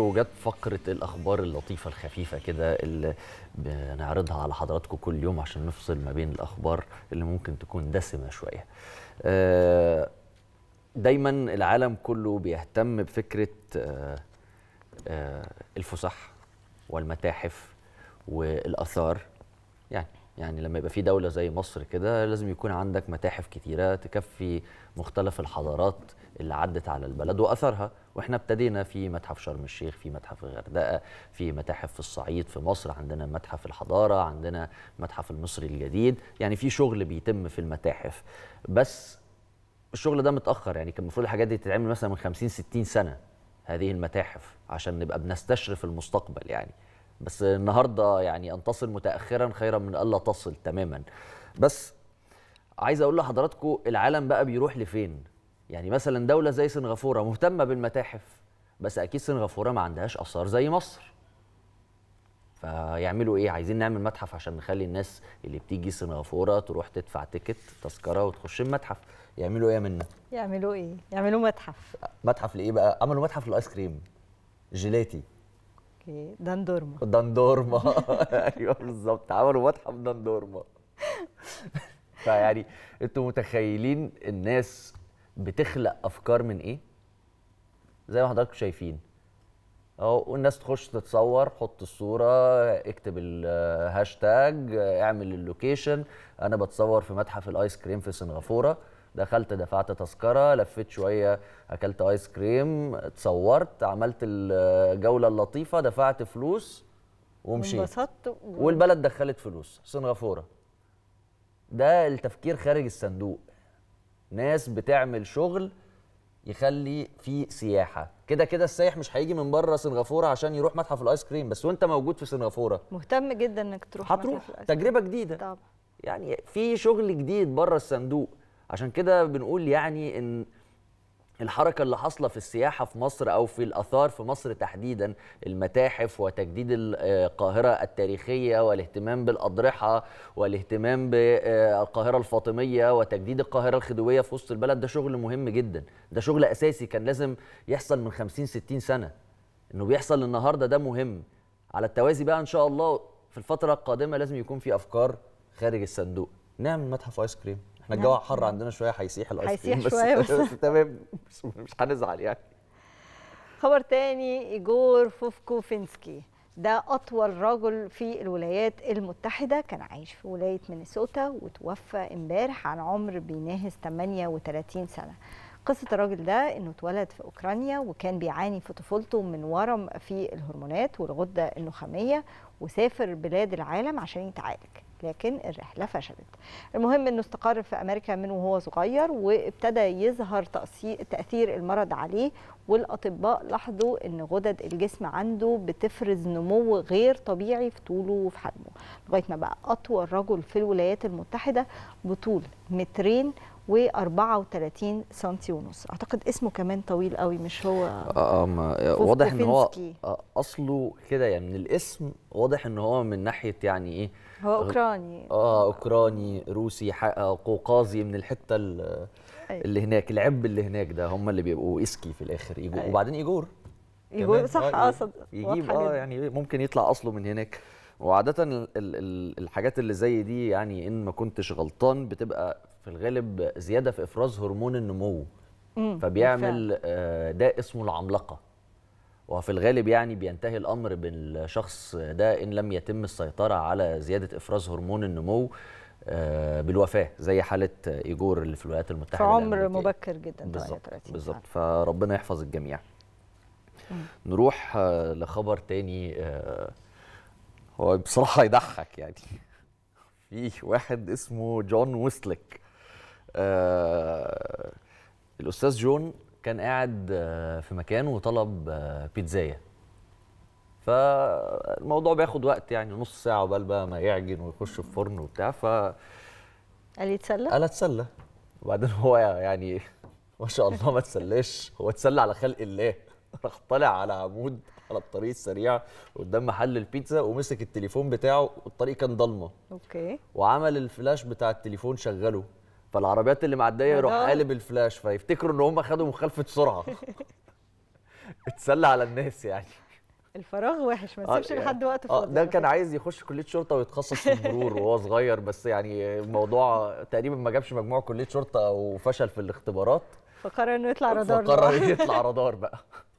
وجت فقرة الأخبار اللطيفة الخفيفة كده اللي بنعرضها على حضراتكم كل يوم عشان نفصل ما بين الأخبار اللي ممكن تكون دسمة شوية. آه، دايما العالم كله بيهتم بفكرة آه، آه، الفسح والمتاحف والآثار يعني يعني لما يبقى في دوله زي مصر كده لازم يكون عندك متاحف كتيره تكفي مختلف الحضارات اللي عدت على البلد واثرها واحنا ابتدينا في متحف شرم الشيخ في متحف الغردقه في متاحف في الصعيد في مصر عندنا متحف الحضاره عندنا متحف المصري الجديد يعني في شغل بيتم في المتاحف بس الشغل ده متاخر يعني كان المفروض الحاجات دي تتعمل مثلا من 50 60 سنه هذه المتاحف عشان نبقى بنستشرف المستقبل يعني بس النهارده يعني ان تصل متاخرا خيرا من الا تصل تماما بس عايز اقول لحضراتكم العالم بقى بيروح لفين يعني مثلا دوله زي سنغافوره مهتمه بالمتاحف بس اكيد سنغافوره ما عندهاش اثار زي مصر فيعملوا ايه عايزين نعمل متحف عشان نخلي الناس اللي بتيجي سنغافوره تروح تدفع تيكت تذكره وتخش المتحف يعملوا ايه منه يعملوا ايه يعملوا متحف متحف لايه بقى عملوا متحف للايس كريم جيلاتي اوكي دندورما دندورما ايوه بالظبط عملوا متحف دندورما فيعني انتوا متخيلين الناس بتخلق افكار من ايه؟ زي ما حضراتكم شايفين اهو والناس تخش تتصور حط الصوره اكتب الهاشتاج اعمل اللوكيشن انا بتصور في متحف الايس كريم في سنغافوره دخلت دفعت تذكره لفيت شويه اكلت ايس كريم اتصورت عملت الجوله اللطيفه دفعت فلوس ومشيت انبسطت و... والبلد دخلت فلوس سنغافوره ده التفكير خارج الصندوق ناس بتعمل شغل يخلي في سياحه كده كده السايح مش هيجي من بره سنغافوره عشان يروح متحف الايس كريم بس وانت موجود في سنغافوره مهتم جدا انك تروح هتروح تجربه جديده طبعا يعني في شغل جديد بره الصندوق عشان كده بنقول يعني ان الحركة اللي حاصلة في السياحة في مصر أو في الأثار في مصر تحديدا المتاحف وتجديد آه، القاهرة التاريخية والاهتمام بالأضرحة والاهتمام بالقاهرة آه، الفاطمية وتجديد القاهرة الخديوية في وسط البلد ده شغل مهم جدا ده شغل أساسي كان لازم يحصل من 50 60 سنة إنه بيحصل النهاردة ده مهم على التوازي بقى إن شاء الله في الفترة القادمة لازم يكون في أفكار خارج الصندوق نعمل متحف آيس كريم احنا الجو نعم. حر عندنا شويه هيسيح الايس كريم بس, تمام بس, تمام مش هنزعل يعني خبر تاني ايجور فوفكوفينسكي ده أطول رجل في الولايات المتحدة كان عايش في ولاية مينيسوتا وتوفى امبارح عن عمر بيناهز 38 سنة قصة الراجل ده انه اتولد في اوكرانيا وكان بيعاني في طفولته من ورم في الهرمونات والغدة النخامية وسافر بلاد العالم عشان يتعالج لكن الرحله فشلت المهم انه استقر في امريكا من وهو صغير وابتدى يظهر تاثير المرض عليه والاطباء لاحظوا ان غدد الجسم عنده بتفرز نمو غير طبيعي في طوله وفي حجمه لغايه ما بقى اطول رجل في الولايات المتحده بطول مترين و34 سنتي ونص اعتقد اسمه كمان طويل قوي مش هو اه, آه، ما واضح ان هو آه، اصله كده يعني من الاسم واضح ان هو من ناحيه يعني ايه هو اوكراني اه اوكراني روسي آه، قوقازي من الحته أيوة. اللي هناك العب اللي هناك ده هم اللي بيبقوا اسكي في الاخر أيوة. وبعدين ايجور ايجور صح اه صدق يجيب اه يعني ممكن يطلع اصله من هناك وعادة الحاجات اللي زي دي يعني إن ما كنتش غلطان بتبقى في الغالب زيادة في إفراز هرمون النمو فبيعمل آه، ده اسمه العملاقة وفي الغالب يعني بينتهي الأمر بالشخص ده إن لم يتم السيطرة على زيادة إفراز هرمون النمو آه، بالوفاة زي حالة إيجور اللي في الولايات المتحدة في عمر مبكر جدا بالظبط بالظبط نعم. فربنا يحفظ الجميع نروح آه، لخبر تاني هو بصراحه يضحك يعني في واحد اسمه جون ويسلك آه الاستاذ جون كان قاعد آه، في مكان وطلب آه، بيتزايه فالموضوع بياخد وقت يعني نص ساعه عقبال بقى ما يعجن ويخش الفرن وبتاع ف قال يتسلى؟ قال اتسلى وبعدين هو يعني ما شاء الله ما تسلاش هو اتسلى على خلق الله راح طالع على عمود على الطريق السريع قدام محل البيتزا ومسك التليفون بتاعه والطريق كان ضلمه اوكي وعمل الفلاش بتاع التليفون شغله فالعربيات اللي معديه يروح قالب الفلاش فيفتكروا ان هم خدوا مخالفه سرعه اتسلى على الناس يعني الفراغ وحش ما تسيبش آه، لحد يعني وقت آه، فاضي ده كان عايز يخش كليه شرطه ويتخصص في المرور وهو صغير بس يعني الموضوع تقريبا ما جابش مجموع كليه شرطه وفشل في الاختبارات فقرر انه يطلع رادار فقرر يطلع رادار بقى